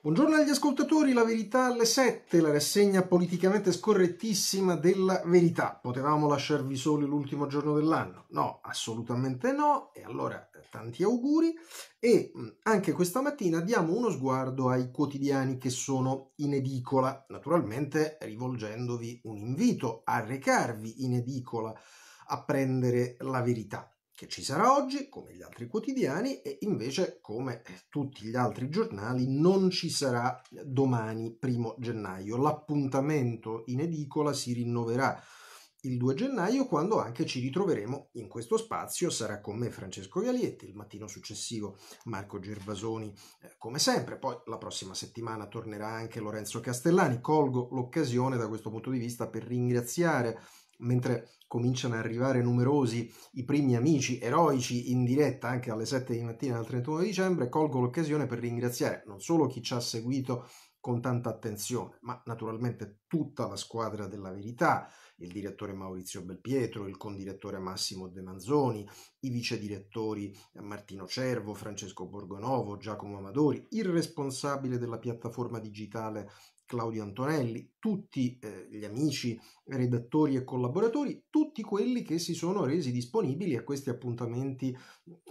Buongiorno agli ascoltatori, la verità alle 7, la rassegna politicamente scorrettissima della verità. Potevamo lasciarvi soli l'ultimo giorno dell'anno? No, assolutamente no. E allora eh, tanti auguri e mm, anche questa mattina diamo uno sguardo ai quotidiani che sono in edicola, naturalmente rivolgendovi un invito a recarvi in edicola a prendere la verità che ci sarà oggi, come gli altri quotidiani, e invece, come eh, tutti gli altri giornali, non ci sarà domani, primo gennaio. L'appuntamento in edicola si rinnoverà il 2 gennaio, quando anche ci ritroveremo in questo spazio. Sarà con me Francesco Galietti, il mattino successivo Marco Gervasoni, eh, come sempre. Poi la prossima settimana tornerà anche Lorenzo Castellani. Colgo l'occasione da questo punto di vista per ringraziare mentre cominciano ad arrivare numerosi i primi amici eroici in diretta anche alle 7 di mattina del 31 dicembre, colgo l'occasione per ringraziare non solo chi ci ha seguito con tanta attenzione, ma naturalmente tutta la squadra della verità, il direttore Maurizio Belpietro, il condirettore Massimo De Manzoni, i vice direttori Martino Cervo, Francesco Borgonovo, Giacomo Amadori, il responsabile della piattaforma digitale Claudio Antonelli, tutti eh, gli amici, redattori e collaboratori, tutti quelli che si sono resi disponibili a questi appuntamenti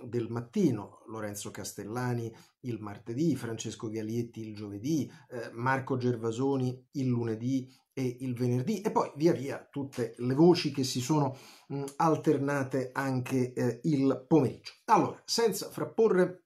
del mattino, Lorenzo Castellani il martedì, Francesco Galietti il giovedì, eh, Marco Gervasoni il lunedì e il venerdì e poi via via tutte le voci che si sono mh, mm, alternate anche eh, il pomeriggio. Allora, senza frapporre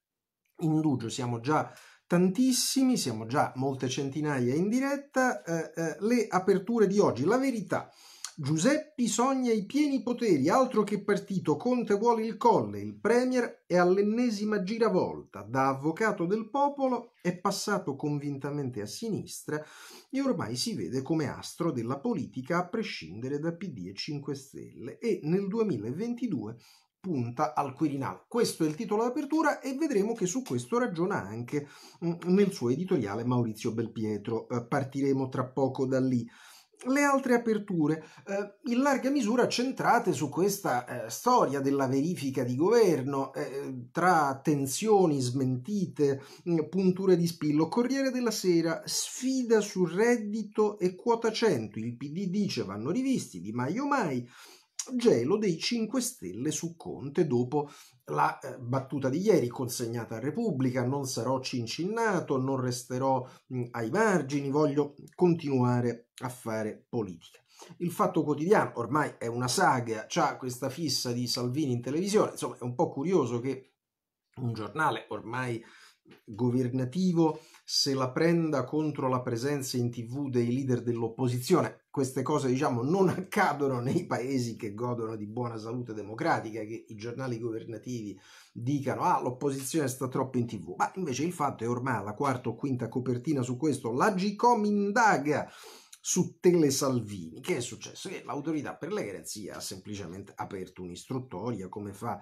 indugio, siamo già tantissimi, siamo già molte centinaia in diretta, eh, eh, le aperture di oggi. La verità, Giuseppi sogna i pieni poteri, altro che partito, Conte vuole il colle, il Premier è all'ennesima giravolta, da avvocato del popolo è passato convintamente a sinistra e ormai si vede come astro della politica a prescindere da PD e 5 Stelle e nel 2022 punta al Quirinale. Questo è il titolo d'apertura e vedremo che su questo ragiona anche mm, nel suo editoriale Maurizio Belpietro. Eh, partiremo tra poco da lì. Le altre aperture, eh, in larga misura centrate su questa eh, storia della verifica di governo, eh, tra tensioni smentite, mm, punture di spillo. Corriere della Sera, sfida sul reddito e quota 100. Il PD dice vanno rivisti, Di Maio mai. mai gelo dei 5 Stelle su Conte dopo la eh, battuta di ieri consegnata a Repubblica, non sarò cincinnato, non resterò mh, ai margini, voglio continuare a fare politica. Il Fatto Quotidiano ormai è una saga, ha questa fissa di Salvini in televisione, insomma è un po' curioso che un giornale ormai governativo se la prenda contro la presenza in tv dei leader dell'opposizione. Queste cose, diciamo, non accadono nei paesi che godono di buona salute democratica, che i giornali governativi dicano ah, l'opposizione sta troppo in tv. Ma invece il fatto è ormai la quarta o quinta copertina su questo. La GCOM indaga su Tele Salvini. Che è successo? Che l'autorità per le garanzie ha semplicemente aperto un'istruttoria, come fa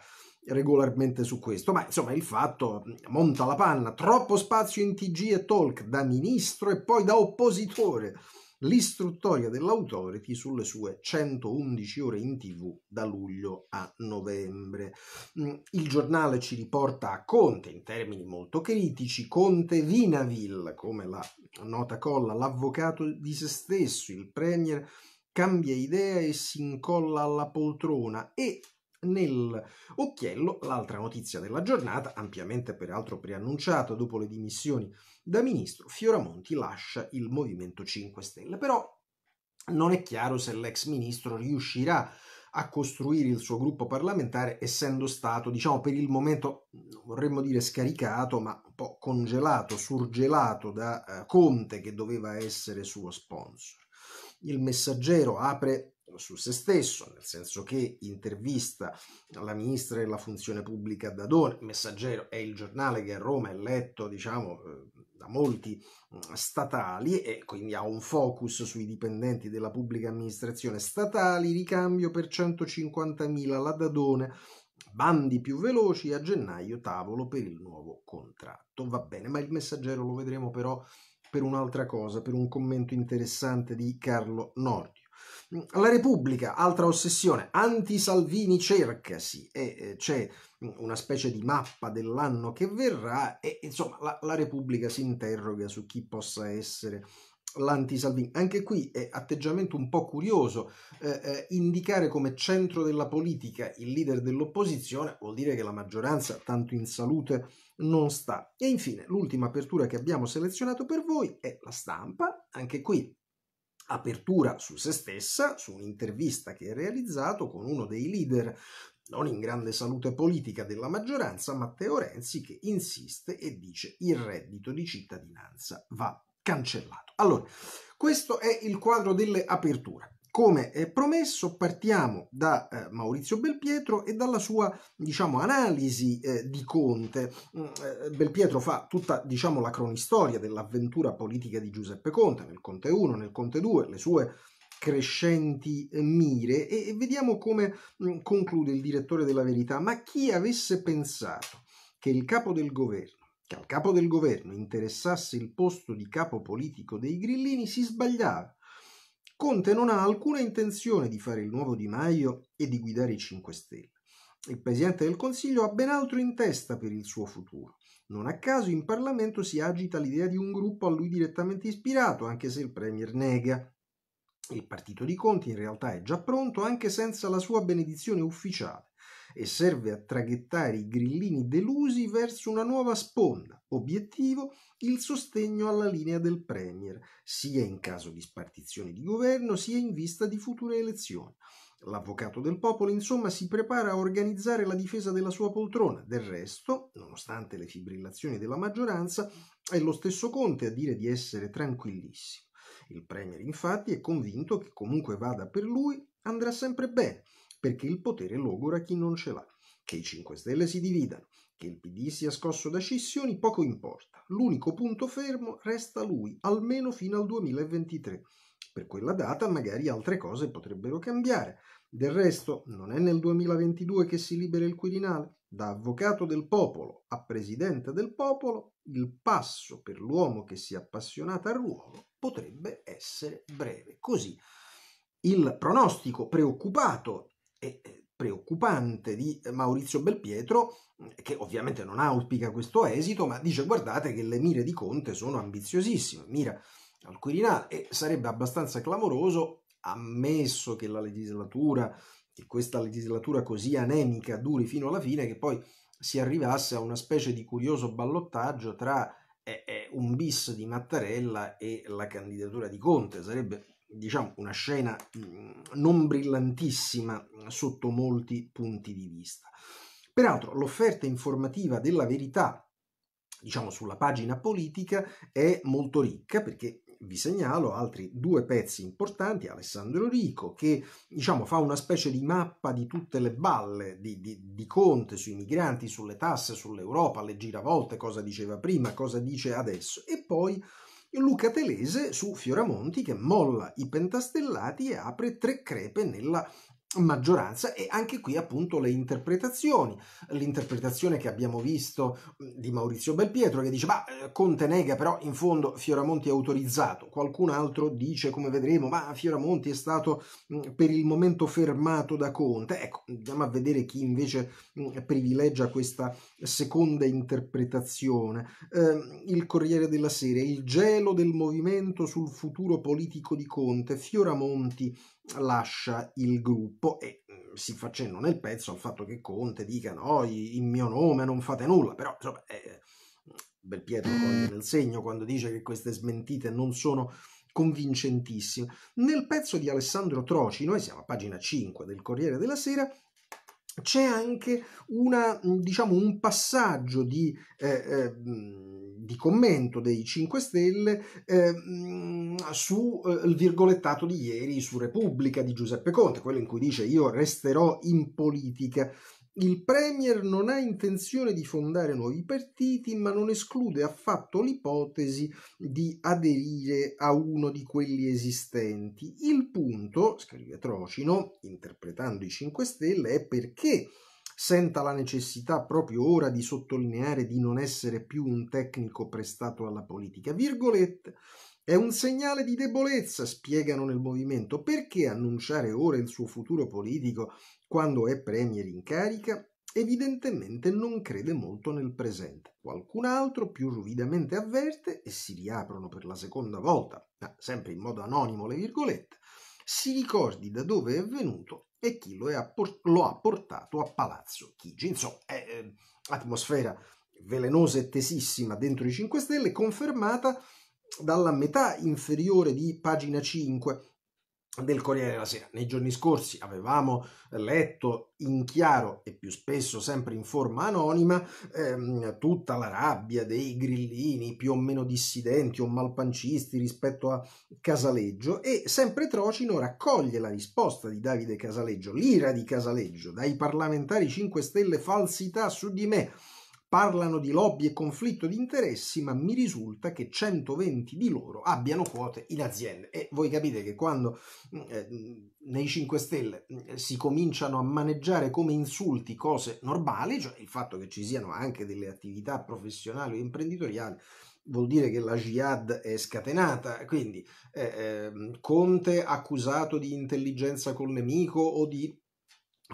regolarmente su questo, ma insomma il fatto mm, monta la panna, troppo spazio in TG e talk da ministro e poi da oppositore, l'istruttoria dell'autority sulle sue 111 ore in tv da luglio a novembre. Mm, il giornale ci riporta a Conte in termini molto critici, Conte Vinaville, come la nota colla, l'avvocato di se stesso, il premier cambia idea e si incolla alla poltrona e nel occhiello l'altra notizia della giornata, ampiamente peraltro preannunciata dopo le dimissioni da ministro, Fioramonti lascia il Movimento 5 Stelle, però non è chiaro se l'ex ministro riuscirà a costruire il suo gruppo parlamentare essendo stato, diciamo, per il momento, vorremmo dire scaricato, ma un po' congelato, surgelato da eh, Conte che doveva essere suo sponsor. Il messaggero apre su se stesso, nel senso che intervista la ministra della funzione pubblica Dadone, Messaggero è il giornale che a Roma è letto, diciamo, eh, da molti mm, statali e quindi ha un focus sui dipendenti della pubblica amministrazione statali, ricambio per 150.000 la Dadone, bandi più veloci a gennaio tavolo per il nuovo contratto. Va bene, ma il Messaggero lo vedremo però per un'altra cosa, per un commento interessante di Carlo Norti. La Repubblica, altra ossessione, anti-Salvini cercasi, e c'è una specie di mappa dell'anno che verrà e insomma la, la Repubblica si interroga su chi possa essere l'anti-Salvini. Anche qui è atteggiamento un po' curioso. Eh, eh, indicare come centro della politica il leader dell'opposizione vuol dire che la maggioranza tanto in salute non sta. E infine l'ultima apertura che abbiamo selezionato per voi è la stampa. Anche qui apertura su se stessa, su un'intervista che ha realizzato con uno dei leader non in grande salute politica della maggioranza, Matteo Renzi, che insiste e dice il reddito di cittadinanza va cancellato. Allora, questo è il quadro delle aperture come è promesso, partiamo da eh, Maurizio Belpietro e dalla sua diciamo, analisi eh, di Conte. Mm, eh, Belpietro fa tutta diciamo, la cronistoria dell'avventura politica di Giuseppe Conte, nel Conte 1, nel Conte 2, le sue crescenti eh, mire e, e vediamo come mh, mm, conclude il direttore della verità. Ma chi avesse pensato che il capo del governo che al capo del governo interessasse il posto di capo politico dei grillini si sbagliava Conte non ha alcuna intenzione di fare il nuovo Di Maio e di guidare i 5 Stelle. Il Presidente del Consiglio ha ben altro in testa per il suo futuro. Non a caso in Parlamento si agita l'idea di un gruppo a lui direttamente ispirato, anche se il Premier nega. Il partito di Conte in realtà è già pronto anche senza la sua benedizione ufficiale e serve a traghettare i grillini delusi verso una nuova sponda, Obiettivo il sostegno alla linea del Premier, sia in caso di spartizione di governo sia in vista di future elezioni. L'avvocato del popolo, insomma, si prepara a organizzare la difesa della sua poltrona. Del resto, nonostante le fibrillazioni della maggioranza, è lo stesso Conte a dire di essere tranquillissimo. Il Premier, infatti, è convinto che comunque vada per lui andrà sempre bene, perché il potere logora chi non ce l'ha. Che i 5 Stelle si dividano che il PD sia scosso da scissioni poco importa, l'unico punto fermo resta lui, almeno fino al 2023. Per quella data magari altre cose potrebbero cambiare. Del resto, non è nel 2022 che si libera il Quirinale? Da avvocato del popolo a presidente del popolo, il passo per l'uomo che si è appassionato al ruolo potrebbe essere breve. Così il pronostico preoccupato e eh, preoccupante di eh, Maurizio Belpietro, mm, che ovviamente non auspica questo esito, ma dice guardate che le mire di Conte sono ambiziosissime, mira al Quirinale e sarebbe abbastanza clamoroso, ammesso che la legislatura, che questa legislatura così anemica duri fino alla fine, che poi si arrivasse a una specie di curioso ballottaggio tra eh, eh un bis di Mattarella e la candidatura di Conte, sarebbe diciamo, una scena mhmm, non brillantissima sotto molti punti di vista. Peraltro l'offerta informativa della verità, diciamo sulla pagina politica, è molto ricca perché vi segnalo altri due pezzi importanti, Alessandro Rico che diciamo, fa una specie di mappa di tutte le balle di, di, di Conte sui migranti, sulle tasse, sull'Europa, le giravolte, cosa diceva prima, cosa dice adesso e poi Luca Telese su Fioramonti che molla i pentastellati e apre tre crepe nella maggioranza e anche qui appunto le interpretazioni l'interpretazione che abbiamo visto di Maurizio Belpietro che dice ma eh, Conte nega però in fondo Fioramonti è autorizzato qualcun altro dice come vedremo ma Fioramonti è stato per il momento fermato da Conte ecco andiamo a vedere chi invece privilegia questa seconda interpretazione eh, il Corriere della Sera il gelo del movimento sul futuro politico di Conte Fioramonti lascia il gruppo e mm, si facendo nel pezzo al fatto che Conte dica no, in mio nome non fate nulla, però insomma, eh, Belpietro coglie nel segno quando dice che queste smentite non sono convincentissime. Nel pezzo di Alessandro Troci, noi siamo a pagina 5 del Corriere della Sera, c'è anche una, mhmm, diciamo, un passaggio di, eh, eh, mhmm, di, commento dei 5 Stelle eh, mhmm, sul eh, virgolettato di ieri su Repubblica di Giuseppe Conte, quello in cui dice io resterò in politica il Premier non ha intenzione di fondare nuovi partiti, ma non esclude affatto l'ipotesi di aderire a uno di quelli esistenti. Il punto, scrive Trocino, interpretando i 5 Stelle, è perché senta la necessità proprio ora di sottolineare di non essere più un tecnico prestato alla politica. Virgolette, è un segnale di debolezza, spiegano nel movimento. Perché annunciare ora il suo futuro politico quando è premier in carica? Evidentemente non crede molto nel presente. Qualcun altro più ruvidamente avverte e si riaprono per la seconda volta, sempre in modo anonimo le virgolette, si ricordi da dove è venuto e chi lo, apport- lo ha portato a Palazzo Chigi. Insomma, è, eh, atmosfera velenosa e tesissima dentro i 5 Stelle, confermata dalla metà inferiore di pagina 5 del Corriere della Sera. Nei giorni scorsi avevamo letto in chiaro e più spesso sempre in forma anonima ehm, tutta la rabbia dei grillini più o meno dissidenti o malpancisti rispetto a Casaleggio e sempre Trocino raccoglie la risposta di Davide Casaleggio, l'ira di Casaleggio dai parlamentari 5 Stelle falsità su di me Parlano di lobby e conflitto di interessi, ma mi risulta che 120 di loro abbiano quote in aziende. E voi capite che quando eh, nei 5 Stelle eh, si cominciano a maneggiare come insulti cose normali, cioè il fatto che ci siano anche delle attività professionali o imprenditoriali, vuol dire che la jihad è scatenata, quindi eh, eh, Conte accusato di intelligenza col nemico o di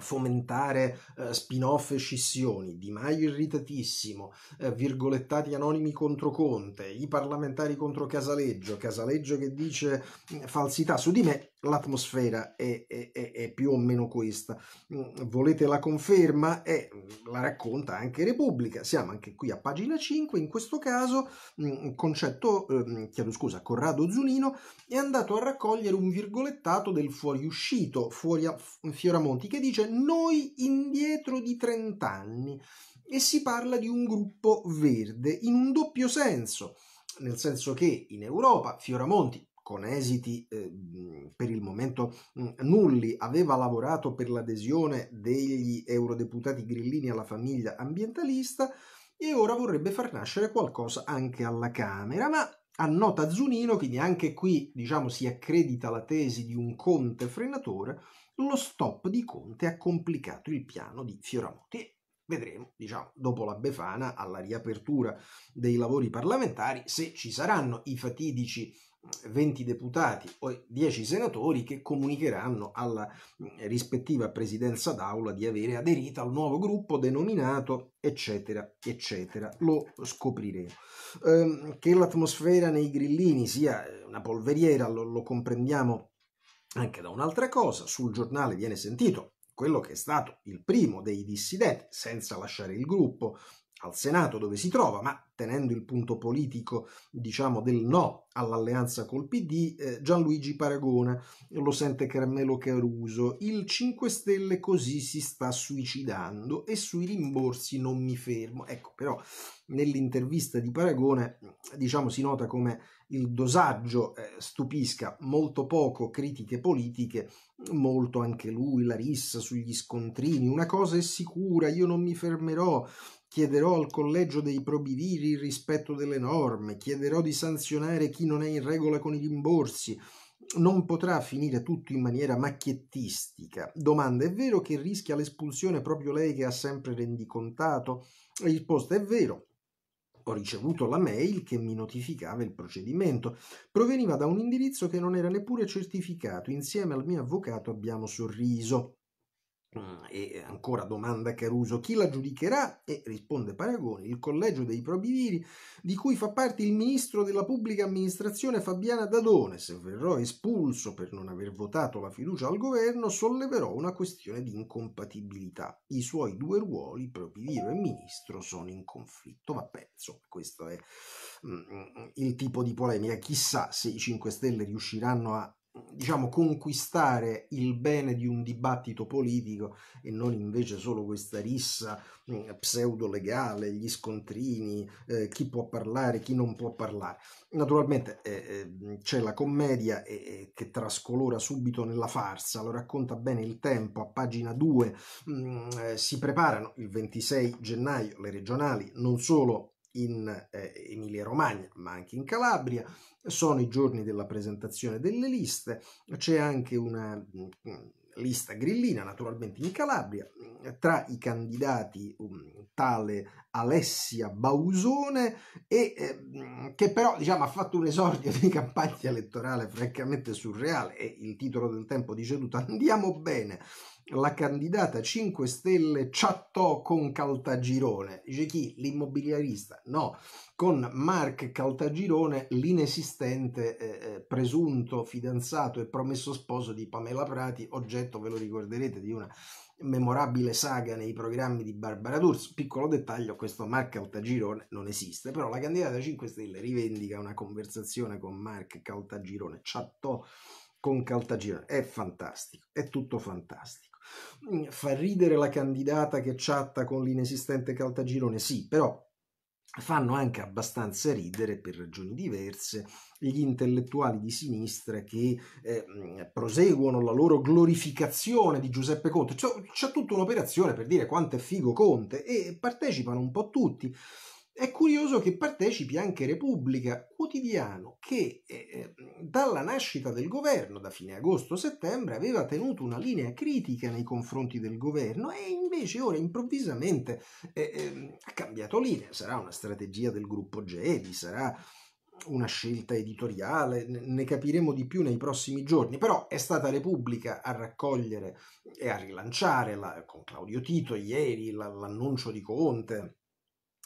fomentare eh, spin-off e scissioni, Di Maio irritatissimo, eh, virgolettati anonimi contro Conte, i parlamentari contro Casaleggio, Casaleggio che dice mm, falsità su di me, l'atmosfera è, è, è, più o meno questa. Mm, volete la conferma? Eh, mm, la racconta anche Repubblica. Siamo anche qui a pagina 5. In questo caso, mm, concetto, eh, chiedo scusa, Corrado Zunino è andato a raccogliere un virgolettato del fuoriuscito fuori a Fioramonti che dice noi indietro di 30 anni e si parla di un gruppo verde in un doppio senso nel senso che in Europa Fioramonti con esiti eh, per il momento nulli, aveva lavorato per l'adesione degli eurodeputati grillini alla famiglia ambientalista e ora vorrebbe far nascere qualcosa anche alla Camera, ma annota Zunino, quindi anche qui diciamo, si accredita la tesi di un Conte frenatore, lo stop di Conte ha complicato il piano di Fioramuti vedremo, diciamo, dopo la Befana, alla riapertura dei lavori parlamentari, se ci saranno i fatidici 20 deputati o 10 senatori che comunicheranno alla mm, rispettiva presidenza d'aula di avere aderito al nuovo gruppo denominato eccetera eccetera lo scopriremo ehm, che l'atmosfera nei grillini sia una polveriera lo, lo comprendiamo anche da un'altra cosa sul giornale viene sentito quello che è stato il primo dei dissidenti senza lasciare il gruppo al Senato dove si trova, ma tenendo il punto politico, diciamo, del no all'alleanza col PD, eh, Gianluigi Paragona lo sente Carmelo Caruso, il 5 Stelle così si sta suicidando e sui rimborsi non mi fermo. Ecco, però nell'intervista di Paragona, diciamo, si nota come il dosaggio eh, stupisca molto poco critiche politiche, molto anche lui, la rissa sugli scontrini, una cosa è sicura, io non mi fermerò, Chiederò al collegio dei probiviri il rispetto delle norme, chiederò di sanzionare chi non è in regola con i rimborsi. Non potrà finire tutto in maniera macchiettistica. Domanda, è vero che rischia l'espulsione proprio lei che ha sempre rendicontato? La risposta è vero, ho ricevuto la mail che mi notificava il procedimento. Proveniva da un indirizzo che non era neppure certificato. Insieme al mio avvocato abbiamo sorriso. Ah, e eh, ancora domanda Caruso, chi la giudicherà? E risponde Paragoni, il collegio dei probiviri, di cui fa parte il ministro della pubblica amministrazione Fabiana Dadone. Se verrò espulso per non aver votato la fiducia al governo, solleverò una questione di incompatibilità. I suoi due ruoli, probiviro e ministro, sono in conflitto. Vabbè, insomma, questo è mm, mm il tipo di polemica. Chissà se i 5 Stelle riusciranno a diciamo, conquistare il bene di un dibattito politico e non invece solo questa rissa mm, pseudo-legale, gli scontrini, eh, chi può parlare, chi non può parlare. Naturalmente eh, eh c'è la commedia eh, eh, che trascolora subito nella farsa, lo racconta bene il tempo, a pagina 2 mh, mm, eh, si preparano il 26 gennaio le regionali, non solo in eh, Emilia-Romagna, ma anche in Calabria, sono i giorni della presentazione delle liste, c'è anche una mm, mm, lista grillina, naturalmente in Calabria, tra i candidati mm, tale Alessia Bausone e, eh, che però diciamo, ha fatto un esordio di campagna elettorale francamente surreale e il titolo del tempo dice tutto, andiamo bene, la candidata 5 Stelle chattò con Caltagirone, dice chi? L'immobiliarista, no, con Mark Caltagirone, l'inesistente eh, eh, presunto fidanzato e promesso sposo di Pamela Prati, oggetto, ve lo ricorderete, di una memorabile saga nei programmi di Barbara D'Urso. Piccolo dettaglio, questo Mark Caltagirone non esiste, però la candidata 5 Stelle rivendica una conversazione con Mark Caltagirone, chattò con Caltagirone, è fantastico, è tutto fantastico. Mm, fa ridere la candidata che chatta con l'inesistente Caltagirone, sì, però fanno anche abbastanza ridere per ragioni diverse gli intellettuali di sinistra che eh, proseguono la loro glorificazione di Giuseppe Conte. C'è, c'è tutta un'operazione per dire quanto è figo Conte e partecipano un po' tutti. È curioso che partecipi anche Repubblica, quotidiano che eh, eh dalla nascita del governo, da fine agosto-settembre, aveva tenuto una linea critica nei confronti del governo e invece ora improvvisamente eh, eh, ha cambiato linea. Sarà una strategia del gruppo Gedi, sarà una scelta editoriale, ne capiremo di più nei prossimi giorni, però è stata Repubblica a raccogliere e a rilanciare la, con Claudio Tito ieri l'annuncio di Conte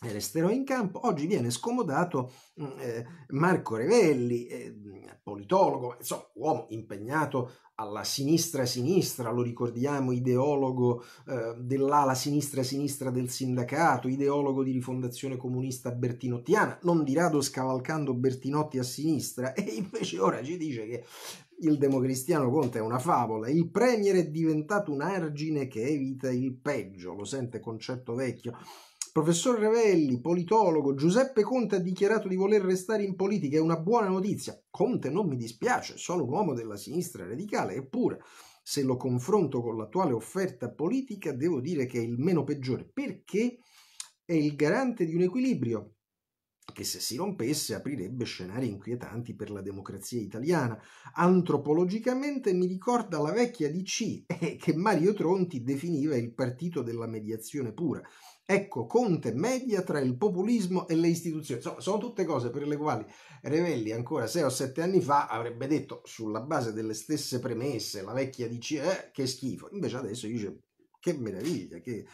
eh, resterò in campo, oggi viene scomodato mm, eh, Marco Revelli, eh, politologo, insomma, uomo impegnato alla sinistra-sinistra, lo ricordiamo, ideologo eh, dell'ala sinistra-sinistra del sindacato, ideologo di rifondazione comunista bertinottiana, non di rado scavalcando Bertinotti a sinistra, e invece ora ci dice che il democristiano Conte è una favola, il premier è diventato un argine che evita il peggio, lo sente concetto vecchio, Professor Revelli, politologo, Giuseppe Conte ha dichiarato di voler restare in politica, è una buona notizia. Conte non mi dispiace, sono un uomo della sinistra radicale, eppure se lo confronto con l'attuale offerta politica devo dire che è il meno peggiore, perché è il garante di un equilibrio che se si rompesse aprirebbe scenari inquietanti per la democrazia italiana. Antropologicamente mi ricorda la vecchia DC eh, che Mario Tronti definiva il partito della mediazione pura. Ecco, Conte media tra il populismo e le istituzioni. Insomma, sono tutte cose per le quali Revelli ancora sei o sette anni fa avrebbe detto, sulla base delle stesse premesse, la vecchia dice eh, che schifo. Invece adesso dice che meraviglia, che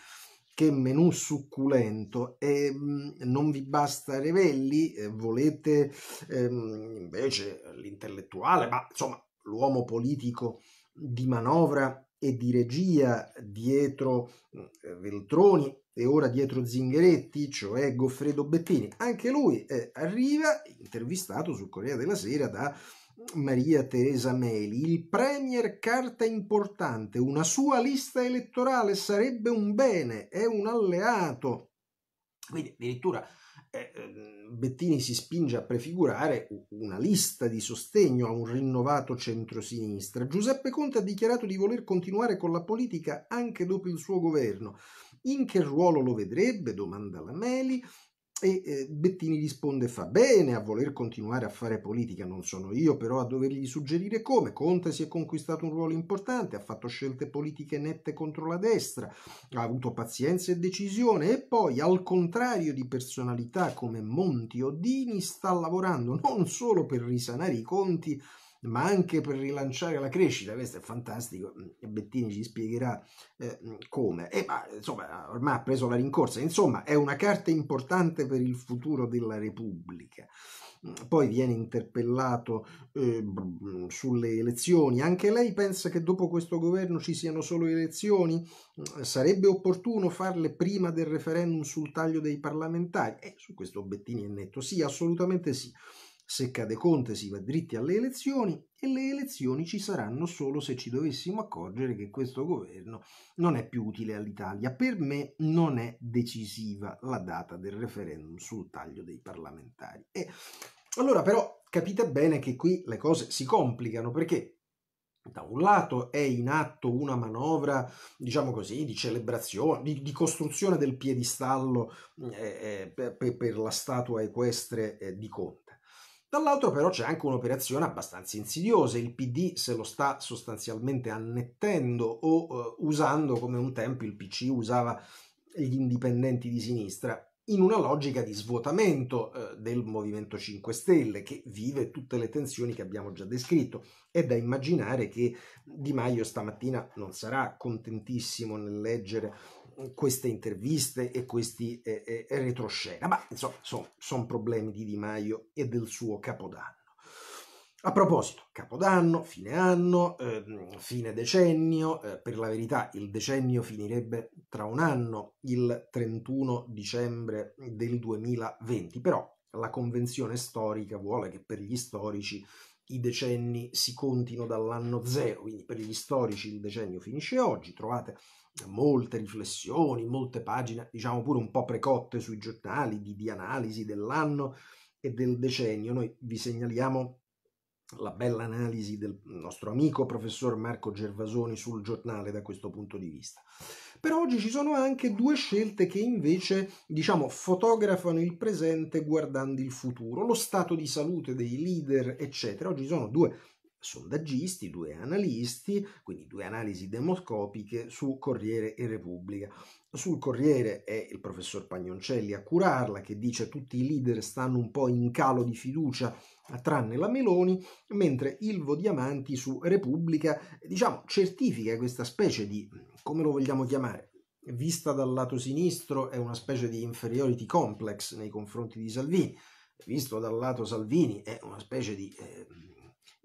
che menù succulento e mm, non vi basta Revelli, eh, volete ehm, invece l'intellettuale, ma insomma l'uomo politico di manovra e di regia dietro eh, Veltroni e ora dietro Zingaretti, cioè Goffredo Bettini. Anche lui eh, arriva intervistato sul Corriere della Sera da Maria Teresa Meli, il Premier carta importante, una sua lista elettorale sarebbe un bene, è un alleato. Quindi addirittura eh, ehm, Bettini si spinge a prefigurare una lista di sostegno a un rinnovato centrosinistra. Giuseppe Conte ha dichiarato di voler continuare con la politica anche dopo il suo governo. In che ruolo lo vedrebbe? domanda la Meli e eh, Bettini risponde fa bene a voler continuare a fare politica, non sono io però a dovergli suggerire come, Conte si è conquistato un ruolo importante, ha fatto scelte politiche nette contro la destra, ha avuto pazienza e decisione e poi al contrario di personalità come Monti o Dini sta lavorando non solo per risanare i conti ma anche per rilanciare la crescita, questo è fantastico, Bettini ci spiegherà eh, come. E ma, insomma, ormai ha preso la rincorsa, insomma è una carta importante per il futuro della Repubblica. Poi viene interpellato eh, sulle elezioni. Anche lei pensa che dopo questo governo ci siano solo elezioni? Sarebbe opportuno farle prima del referendum sul taglio dei parlamentari? Eh, su questo Bettini è netto. Sì, assolutamente sì. Se cade Conte si va dritti alle elezioni e le elezioni ci saranno solo se ci dovessimo accorgere che questo governo non è più utile all'Italia. Per me non è decisiva la data del referendum sul taglio dei parlamentari. E allora però capite bene che qui le cose si complicano perché da un lato è in atto una manovra, diciamo così, di celebrazione, di, di costruzione del piedistallo eh, eh per, per, la statua equestre eh, di Conte Dall'altro però c'è anche un'operazione abbastanza insidiosa, il PD se lo sta sostanzialmente annettendo o eh, usando come un tempo il PC usava gli indipendenti di sinistra, in una logica di svuotamento eh, del Movimento 5 Stelle che vive tutte le tensioni che abbiamo già descritto. È da immaginare che Di Maio stamattina non sarà contentissimo nel leggere queste interviste e questi eh, eh, retroscena, ma insomma sono son problemi di Di Maio e del suo capodanno. A proposito, capodanno, fine anno, eh, fine decennio, eh, per la verità il decennio finirebbe tra un anno, il 31 dicembre del 2020, però la convenzione storica vuole che per gli storici i decenni si contino dall'anno zero, quindi per gli storici il decennio finisce oggi, trovate molte riflessioni, molte pagine, diciamo pure un po' precotte sui giornali di, di analisi dell'anno e del decennio. Noi vi segnaliamo la bella analisi del nostro amico professor Marco Gervasoni sul giornale da questo punto di vista. Per oggi ci sono anche due scelte che invece, diciamo, fotografano il presente guardando il futuro, lo stato di salute dei leader, eccetera. Oggi sono due sondaggisti, due analisti, quindi due analisi demoscopiche su Corriere e Repubblica. Sul Corriere è il professor Pagnoncelli a curarla che dice tutti i leader stanno un po' in calo di fiducia eh, tranne la Meloni, mentre Ilvo Diamanti su Repubblica eh, diciamo certifica questa specie di come lo vogliamo chiamare vista dal lato sinistro è una specie di inferiority complex nei confronti di Salvini, visto dal lato Salvini è una specie di eh,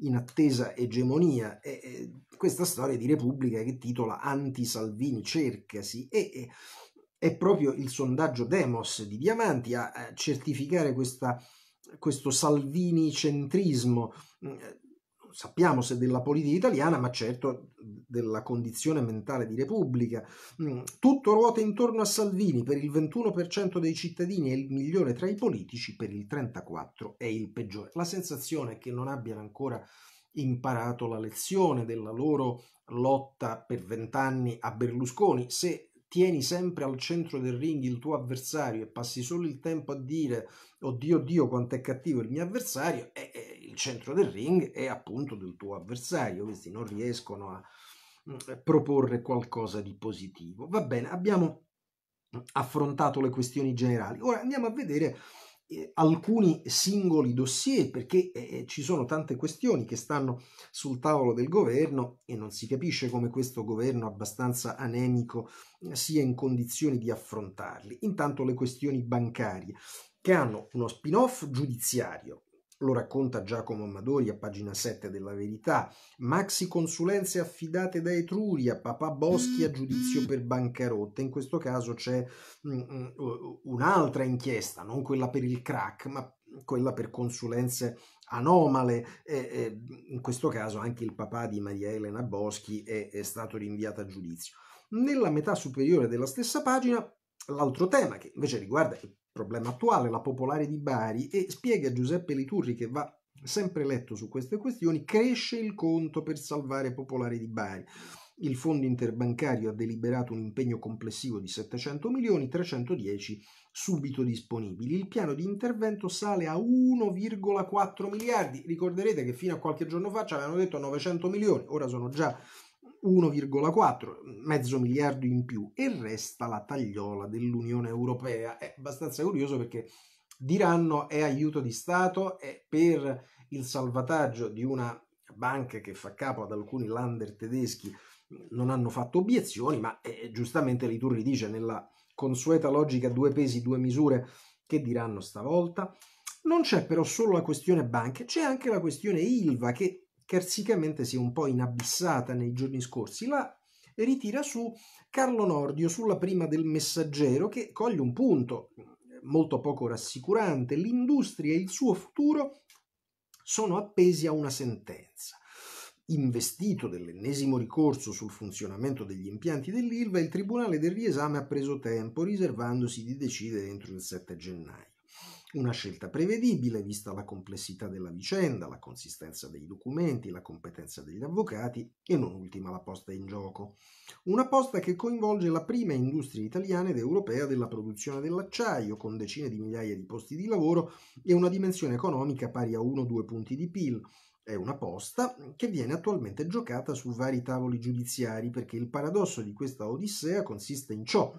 in attesa egemonia. E, e, questa storia di Repubblica che titola Anti-Salvini cercasi e, e è proprio il sondaggio Demos di Diamanti a certificare questa, questo Salvini centrismo sappiamo se della politica italiana, ma certo della condizione mentale di Repubblica. Mm, tutto ruota intorno a Salvini, per il 21% dei cittadini è il migliore tra i politici, per il 34% è il peggiore. La sensazione è che non abbiano ancora imparato la lezione della loro lotta per vent'anni a Berlusconi. Se tieni sempre al centro del ring il tuo avversario e passi solo il tempo a dire oddio oddio quanto è cattivo il mio avversario, è, il centro del ring è appunto del tuo avversario, questi non riescono a eh, proporre qualcosa di positivo. Va bene, abbiamo affrontato le questioni generali. Ora andiamo a vedere eh, alcuni singoli dossier perché eh, eh, ci sono tante questioni che stanno sul tavolo del governo e non si capisce come questo governo abbastanza anemico sia in condizioni di affrontarli. Intanto le questioni bancarie che hanno uno spin-off giudiziario lo racconta Giacomo Amadori a pagina 7 della Verità. Maxi consulenze affidate da Etruria, papà Boschi a giudizio per bancarotta. In questo caso c'è mm, mm, un'altra inchiesta, non quella per il crack, ma quella per consulenze anomale. in questo caso anche il papà di Maria Elena Boschi è, è stato rinviato a giudizio. Nella metà superiore della stessa pagina l'altro tema, che invece riguarda il problema attuale, la Popolare di Bari, e spiega Giuseppe Liturri che va sempre letto su queste questioni, cresce il conto per salvare Popolare di Bari. Il fondo interbancario ha deliberato un impegno complessivo di 700 milioni, 310 subito disponibili. Il piano di intervento sale a 1,4 miliardi. Ricorderete che fino a qualche giorno fa ci avevano detto 900 milioni, ora sono già 1,4, mezzo miliardo in più e resta la tagliola dell'Unione Europea. È abbastanza curioso perché diranno è aiuto di Stato è per il salvataggio di una banca che fa capo ad alcuni lander tedeschi non hanno fatto obiezioni, ma eh, giustamente Liturri dice nella consueta logica due pesi, due misure che diranno stavolta. Non c'è però solo la questione banche, c'è anche la questione ILVA che chersicamente si è un po' inabissata nei giorni scorsi, la ritira su Carlo Nordio sulla prima del messaggero che coglie un punto molto poco rassicurante, l'industria e il suo futuro sono appesi a una sentenza. Investito dell'ennesimo ricorso sul funzionamento degli impianti dell'ILVA, il Tribunale del riesame ha preso tempo, riservandosi di decidere entro il 7 gennaio. Una scelta prevedibile vista la complessità della vicenda, la consistenza dei documenti, la competenza degli avvocati e non ultima la posta in gioco. Una posta che coinvolge la prima industria italiana ed europea della produzione dell'acciaio, con decine di migliaia di posti di lavoro e una dimensione economica pari a 1-2 punti di PIL. È una posta che viene attualmente giocata su vari tavoli giudiziari perché il paradosso di questa odissea consiste in ciò.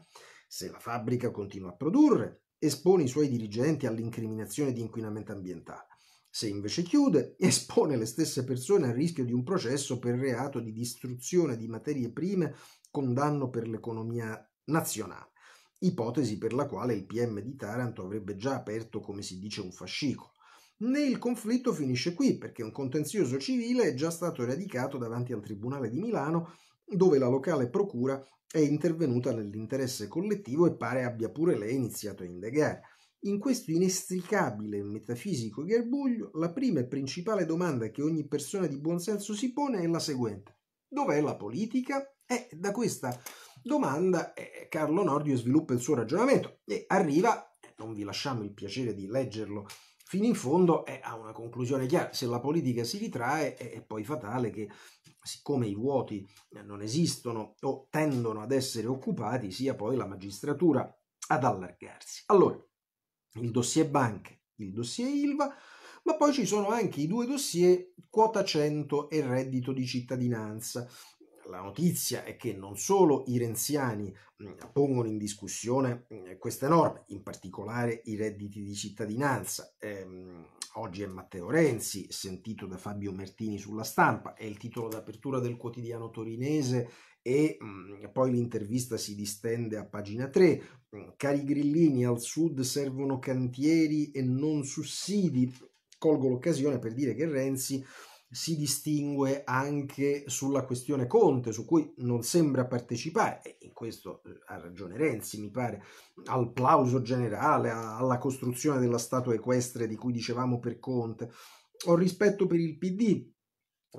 Se la fabbrica continua a produrre, espone i suoi dirigenti all'incriminazione di inquinamento ambientale. Se invece chiude, espone le stesse persone al rischio di un processo per reato di distruzione di materie prime con danno per l'economia nazionale, ipotesi per la quale il PM di Taranto avrebbe già aperto, come si dice, un fascicolo. Né il conflitto finisce qui, perché un contenzioso civile è già stato radicato davanti al Tribunale di Milano, dove la locale procura è intervenuta nell'interesse collettivo e pare abbia pure lei iniziato a indagare. In questo inestricabile metafisico garbuglio, la prima e principale domanda che ogni persona di buonsenso si pone è la seguente. Dov'è la politica? E da questa domanda eh, Carlo Nordio sviluppa il suo ragionamento e arriva, eh, non vi lasciamo il piacere di leggerlo fino in fondo è, a una conclusione chiara. Se la politica si ritrae è poi fatale che siccome i vuoti eh, non esistono o tendono ad essere occupati, sia poi la magistratura ad allargarsi. Allora, il dossier banche, il dossier ILVA, ma poi ci sono anche i due dossier quota 100 e reddito di cittadinanza la notizia è che non solo i renziani mm, pongono in discussione mm, queste norme, in particolare i redditi di cittadinanza. Ehm, oggi è Matteo Renzi, sentito da Fabio Mertini sulla stampa, è il titolo d'apertura del quotidiano torinese e mm, poi l'intervista si distende a pagina 3. Cari grillini, al sud servono cantieri e non sussidi. Colgo l'occasione per dire che Renzi si distingue anche sulla questione Conte, su cui non sembra partecipare, e in questo eh, ha ragione Renzi, mi pare, al plauso generale, alla costruzione della statua equestre di cui dicevamo per Conte. Ho rispetto per il PD,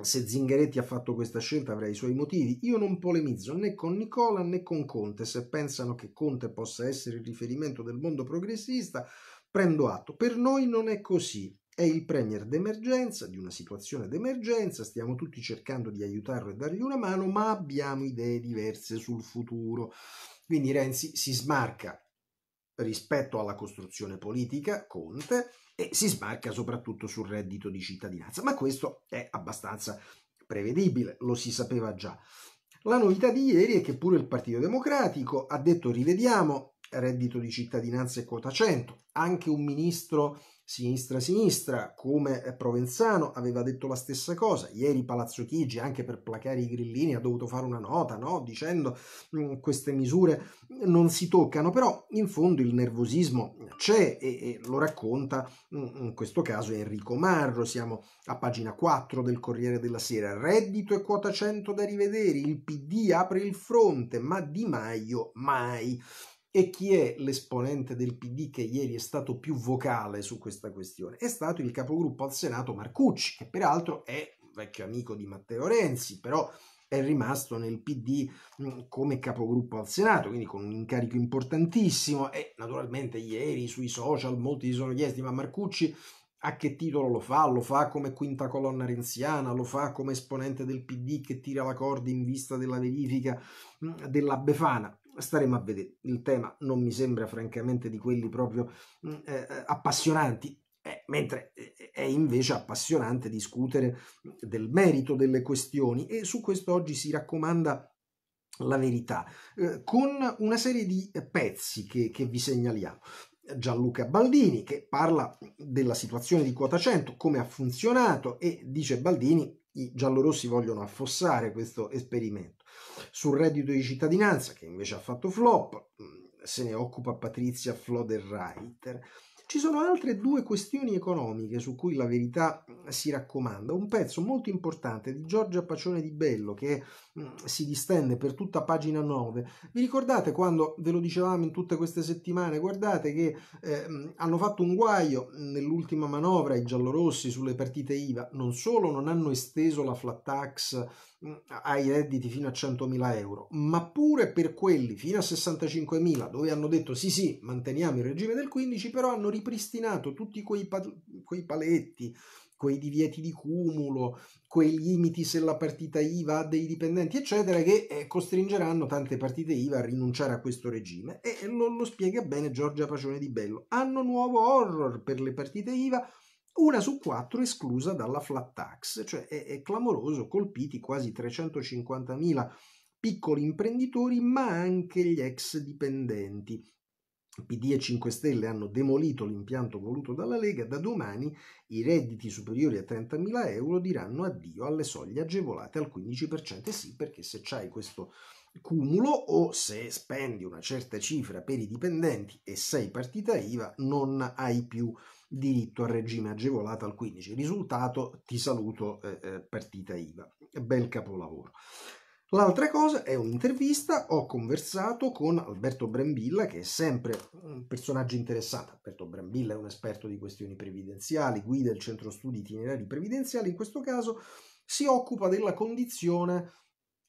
se Zingaretti ha fatto questa scelta avrà i suoi motivi. Io non polemizzo né con Nicola né con Conte. Se pensano che Conte possa essere il riferimento del mondo progressista, prendo atto. Per noi non è così. È il premier d'emergenza, di una situazione d'emergenza, stiamo tutti cercando di aiutarlo e dargli una mano, ma abbiamo idee diverse sul futuro. Quindi Renzi si smarca rispetto alla costruzione politica Conte e si smarca soprattutto sul reddito di cittadinanza, ma questo è abbastanza prevedibile, lo si sapeva già. La novità di ieri è che pure il Partito Democratico ha detto rivediamo reddito di cittadinanza e quota 100. Anche un ministro sinistra-sinistra come Provenzano aveva detto la stessa cosa. Ieri Palazzo Chigi, anche per placare i grillini, ha dovuto fare una nota no? dicendo mh, mm, queste misure non si toccano, però in fondo il nervosismo c'è e, e lo racconta mm, in questo caso Enrico Marro. Siamo a pagina 4 del Corriere della Sera. Reddito e quota 100 da rivedere, il PD apre il fronte, ma Di Maio mai. E chi è l'esponente del PD che ieri è stato più vocale su questa questione? È stato il capogruppo al Senato Marcucci, che peraltro è un vecchio amico di Matteo Renzi, però è rimasto nel PD come capogruppo al Senato, quindi con un incarico importantissimo e naturalmente ieri sui social molti si sono chiesti ma Marcucci a che titolo lo fa? Lo fa come quinta colonna renziana, lo fa come esponente del PD che tira la corda in vista della verifica della Befana staremo a vedere. Il tema non mi sembra francamente di quelli proprio mm, eh, eh, appassionanti, eh, mentre eh, eh, è invece appassionante discutere mm, del merito delle questioni e su questo oggi si raccomanda la verità, eh, con una serie di pezzi che, che vi segnaliamo. Gianluca Baldini che parla della situazione di quota 100, come ha funzionato e dice Baldini i giallorossi vogliono affossare questo esperimento sul reddito di cittadinanza, che invece ha fatto flop, mm, se ne occupa Patrizia Floderreiter. Ci sono altre due questioni economiche su cui la verità mm, si raccomanda. Un pezzo molto importante di Giorgia Pacione di Bello che mm, si distende per tutta pagina 9. Vi ricordate quando ve lo dicevamo in tutte queste settimane? Guardate che eh, hanno fatto un guaio nell'ultima manovra i giallorossi sulle partite IVA. Non solo non hanno esteso la flat tax Mm, ai redditi fino a 100.000 euro, ma pure per quelli fino a 65.000 dove hanno detto sì sì manteniamo il regime del 15, però hanno ripristinato tutti quei, pa- quei paletti, quei divieti di cumulo, quei limiti se la partita IVA ha dei dipendenti, eccetera, che eh, costringeranno tante partite IVA a rinunciare a questo regime. E lo, lo spiega bene Giorgia Pacione di Bello. Anno nuovo horror per le partite IVA una su quattro esclusa dalla flat tax, cioè è, è clamoroso, colpiti quasi 350.000 piccoli imprenditori, ma anche gli ex dipendenti. PD e 5 Stelle hanno demolito l'impianto voluto dalla Lega, da domani i redditi superiori a 30.000 euro diranno addio alle soglie agevolate al 15%. E sì, perché se c'hai questo cumulo o se spendi una certa cifra per i dipendenti e sei partita IVA, non hai più diritto al regime agevolato al 15. Risultato, ti saluto, eh, eh, partita IVA. Bel capolavoro. L'altra cosa è un'intervista, ho conversato con Alberto Brambilla, che è sempre un personaggio interessante. Alberto Brambilla è un esperto di questioni previdenziali, guida il centro studi itinerari previdenziali, in questo caso si occupa della condizione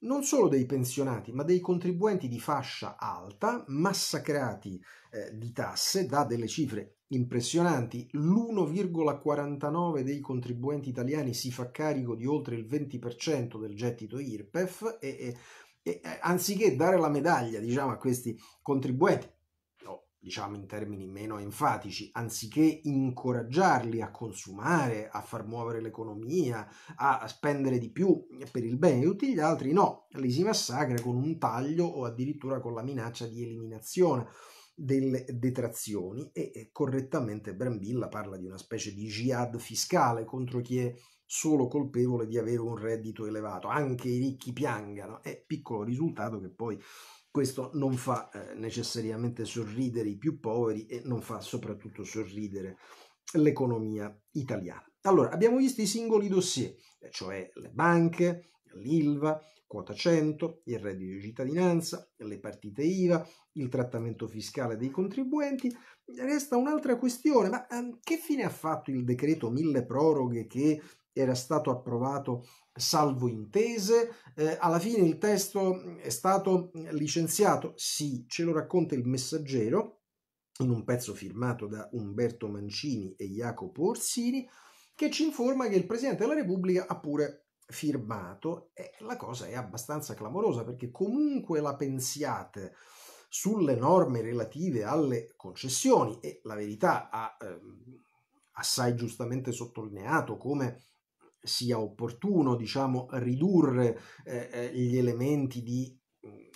non solo dei pensionati, ma dei contribuenti di fascia alta, massacrati eh, di tasse, da delle cifre impressionanti, l'1,49 dei contribuenti italiani si fa carico di oltre il 20% del gettito IRPEF e, e, e anziché dare la medaglia diciamo, a questi contribuenti, diciamo in termini meno enfatici, anziché incoraggiarli a consumare, a far muovere l'economia, a spendere di più per il bene di tutti gli altri, no, li si massacra con un taglio o addirittura con la minaccia di eliminazione delle detrazioni e correttamente Brambilla parla di una specie di jihad fiscale contro chi è solo colpevole di avere un reddito elevato, anche i ricchi piangano, è piccolo risultato che poi questo non fa eh, necessariamente sorridere i più poveri e non fa soprattutto sorridere l'economia italiana. Allora, abbiamo visto i singoli dossier, eh, cioè le banche, l'ILVA, quota 100, il reddito di cittadinanza, le partite IVA, il trattamento fiscale dei contribuenti. Resta un'altra questione, ma eh, che fine ha fatto il decreto mille proroghe che era stato approvato salvo intese, eh, alla fine il testo mm, è stato mm, licenziato, sì, ce lo racconta il messaggero in un pezzo firmato da Umberto Mancini e Jacopo Orsini, che ci informa che il Presidente della Repubblica ha pure firmato e la cosa è abbastanza clamorosa perché comunque la pensiate sulle norme relative alle concessioni e la verità ha eh, assai giustamente sottolineato come sia opportuno, diciamo, ridurre eh, eh gli elementi di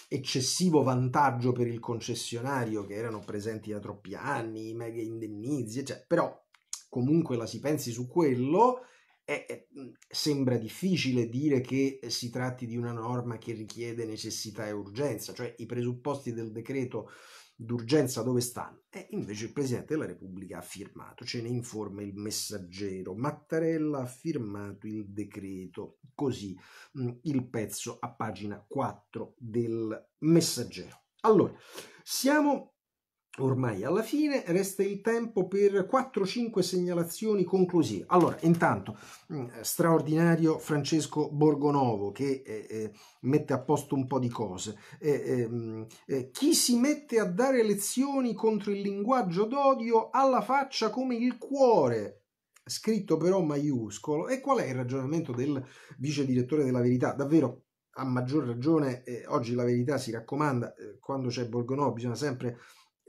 eccessivo vantaggio per il concessionario che erano presenti da troppi anni, i mega indennizi, eccetera. Però comunque la si pensi su quello, è, è, sembra difficile dire che si tratti di una norma che richiede necessità e urgenza, cioè i presupposti del decreto d'urgenza dove stanno? E invece il Presidente della Repubblica ha firmato, ce ne informa il messaggero. Mattarella ha firmato il decreto, così mm, il pezzo a pagina 4 del messaggero. Allora, siamo ormai alla fine, resta il tempo per 4-5 segnalazioni conclusive. Allora, intanto, mm, straordinario Francesco Borgonovo che eh, eh, mette a posto un po' di cose. Eh, ehm, eh, chi si mette a dare lezioni contro il linguaggio d'odio alla faccia come il cuore scritto però maiuscolo e qual è il ragionamento del vice direttore della verità davvero a maggior ragione eh, oggi la verità si raccomanda eh, quando c'è Borgonovo bisogna sempre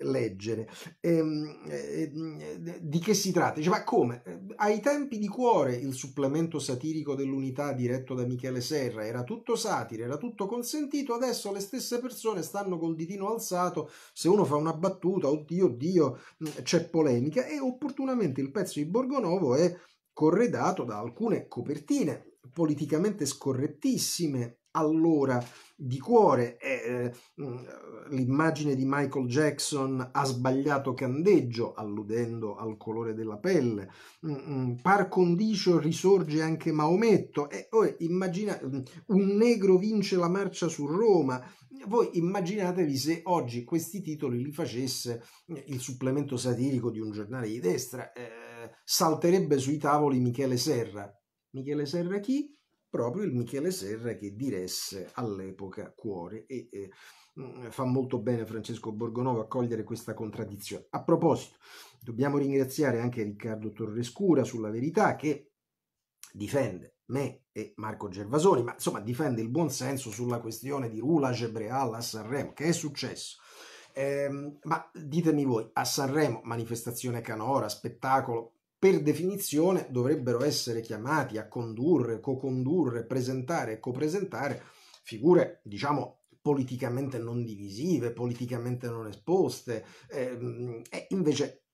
leggere. E, ehm, e, eh, eh, mm, eh, di che si tratta? Dice, ma come? Ai tempi di cuore il supplemento satirico dell'unità diretto da Michele Serra era tutto satira, era tutto consentito, adesso le stesse persone stanno col ditino alzato, se uno fa una battuta, oddio, oddio, mm, c'è polemica e opportunamente il pezzo di Borgonovo è corredato da alcune copertine politicamente scorrettissime allora di cuore eh, mm, l'immagine di Michael Jackson ha sbagliato candeggio alludendo al colore della pelle mm, mm, par condicio risorge anche Maometto e eh, oh, immagina un negro vince la marcia su Roma voi immaginatevi se oggi questi titoli li facesse il supplemento satirico di un giornale di destra eh, salterebbe sui tavoli Michele Serra Michele Serra chi? proprio il Michele Serra che diresse all'epoca Cuore e eh, fa molto bene Francesco Borgonovo a cogliere questa contraddizione. A proposito, dobbiamo ringraziare anche Riccardo Torrescura sulla verità che difende me e Marco Gervasoni, ma insomma difende il buon senso sulla questione di Rula Gebreal a Sanremo. Che è successo? Eh, ma ditemi voi, a Sanremo manifestazione canora, spettacolo, per definizione dovrebbero essere chiamati a condurre, co-condurre, presentare e co-presentare figure, diciamo, politicamente non divisive, politicamente non esposte, ehm, e invece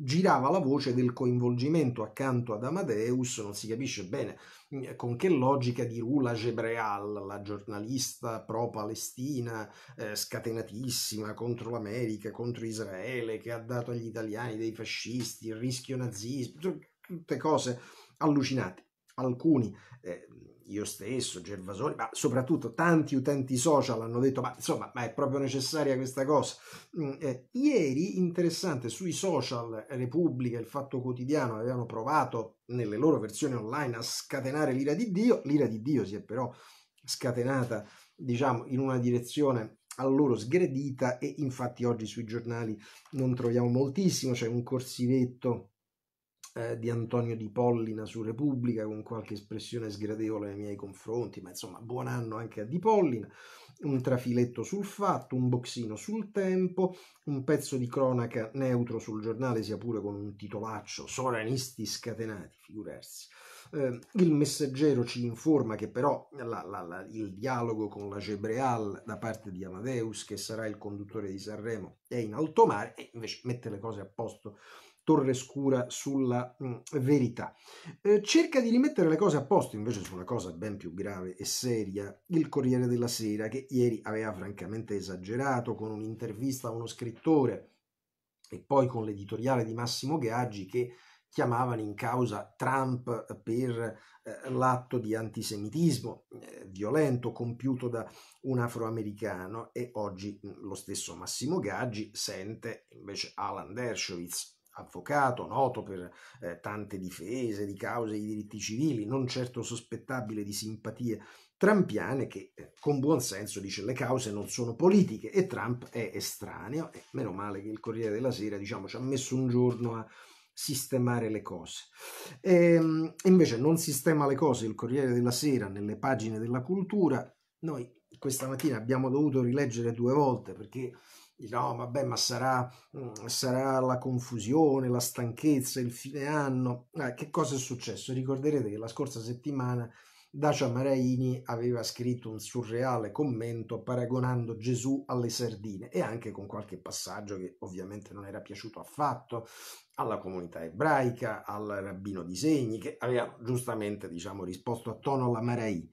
girava la voce del coinvolgimento accanto ad Amadeus, non si capisce bene mm, con che logica di Rula Gebreal, la giornalista pro-palestina, eh, scatenatissima contro l'America, contro Israele, che ha dato agli italiani dei fascisti, il rischio nazismo, tutte cose allucinanti. Alcuni eh, io stesso, Gervasoni, ma soprattutto tanti utenti social hanno detto, ma insomma, ma è proprio necessaria questa cosa. Mm, eh, ieri, interessante, sui social Repubblica e il Fatto Quotidiano avevano provato nelle loro versioni online a scatenare l'ira di Dio, l'ira di Dio si è però scatenata, diciamo, in una direzione a loro sgredita e infatti oggi sui giornali non troviamo moltissimo, c'è un corsivetto eh, di Antonio Di Pollina su Repubblica con qualche espressione sgradevole nei miei confronti, ma insomma buon anno anche a Di Pollina, un trafiletto sul fatto, un boxino sul tempo, un pezzo di cronaca neutro sul giornale, sia pure con un titolaccio, soranisti scatenati, figurarsi. Eh, il messaggero ci informa che però la, la, la, il dialogo con la Gebreal da parte di Amadeus, che sarà il conduttore di Sanremo, è in alto mare e invece mette le cose a posto torre scura sulla verità. Eh, cerca di rimettere le cose a posto invece su una cosa ben più grave e seria, il Corriere della Sera che ieri aveva francamente esagerato con un'intervista a uno scrittore e poi con l'editoriale di Massimo Gaggi che chiamavano in causa Trump per eh, l'atto di antisemitismo eh, violento compiuto da un afroamericano e oggi lo stesso Massimo Gaggi sente invece Alan Dershowitz avvocato noto per eh, tante difese di cause di diritti civili, non certo sospettabile di simpatie trampiane, che eh, con buon senso dice le cause non sono politiche e Trump è estraneo e meno male che il Corriere della Sera diciamo, ci ha messo un giorno a sistemare le cose. E, ehm, invece non sistema le cose il Corriere della Sera nelle pagine della cultura, noi questa mattina abbiamo dovuto rileggere due volte perché no, vabbè, ma sarà, mm, sarà, la confusione, la stanchezza, il fine anno. Ah, che cosa è successo? Ricorderete che la scorsa settimana Dacia Maraini aveva scritto un surreale commento paragonando Gesù alle sardine e anche con qualche passaggio che ovviamente non era piaciuto affatto alla comunità ebraica, al rabbino di Segni, che aveva giustamente diciamo, risposto a tono alla Maraini.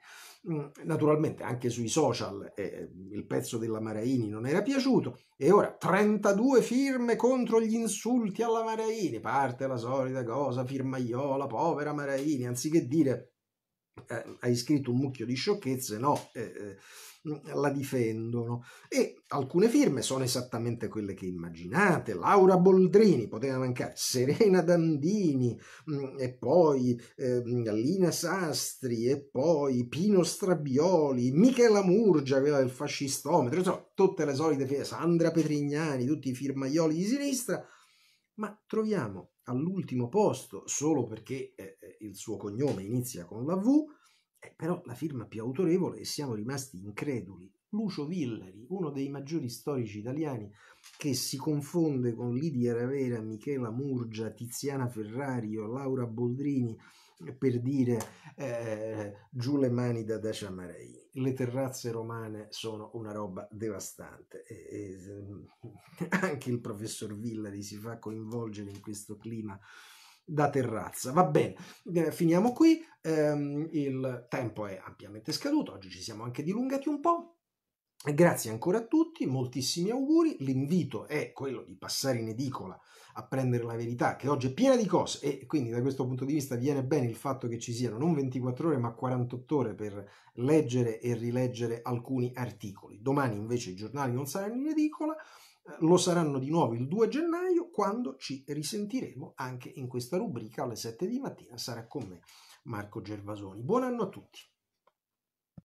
Mm, naturalmente anche sui social eh, il pezzo della Maraini non era piaciuto e ora 32 firme contro gli insulti alla Maraini, parte la solita cosa, firmaiola, povera Maraini, anziché dire eh, hai scritto un mucchio di sciocchezze, no, eh, eh la difendono. E alcune firme sono esattamente quelle che immaginate. Laura Boldrini, poteva mancare, Serena Dandini, mm, e poi eh, Lina Sastri, e poi Pino Strabioli, Michela Murgia, quella del fascistometro, insomma, tutte le solite firme, Sandra Petrignani, tutti i firmaioli di sinistra, ma troviamo all'ultimo posto, solo perché eh, eh il suo cognome inizia con la V, è eh, però la firma più autorevole e siamo rimasti increduli. Lucio Villari, uno dei maggiori storici italiani, che si confonde con Lidia Ravera, Michela Murgia, Tiziana Ferrario, Laura Boldrini, per dire eh, giù le mani da Dacia Marei. Le terrazze romane sono una roba devastante. E, e, anche il professor Villari si fa coinvolgere in questo clima da terrazza. Va bene, eh, finiamo qui, ehm, il tempo è ampiamente scaduto, oggi ci siamo anche dilungati un po'. Grazie ancora a tutti, moltissimi auguri. L'invito è quello di passare in edicola a prendere la verità, che oggi è piena di cose e quindi da questo punto di vista viene bene il fatto che ci siano non 24 ore ma 48 ore per leggere e rileggere alcuni articoli. Domani invece i giornali non saranno in edicola lo saranno di nuovo il 2 gennaio quando ci risentiremo anche in questa rubrica alle 7 di mattina sarà con me Marco Gervasoni. Buon anno a tutti!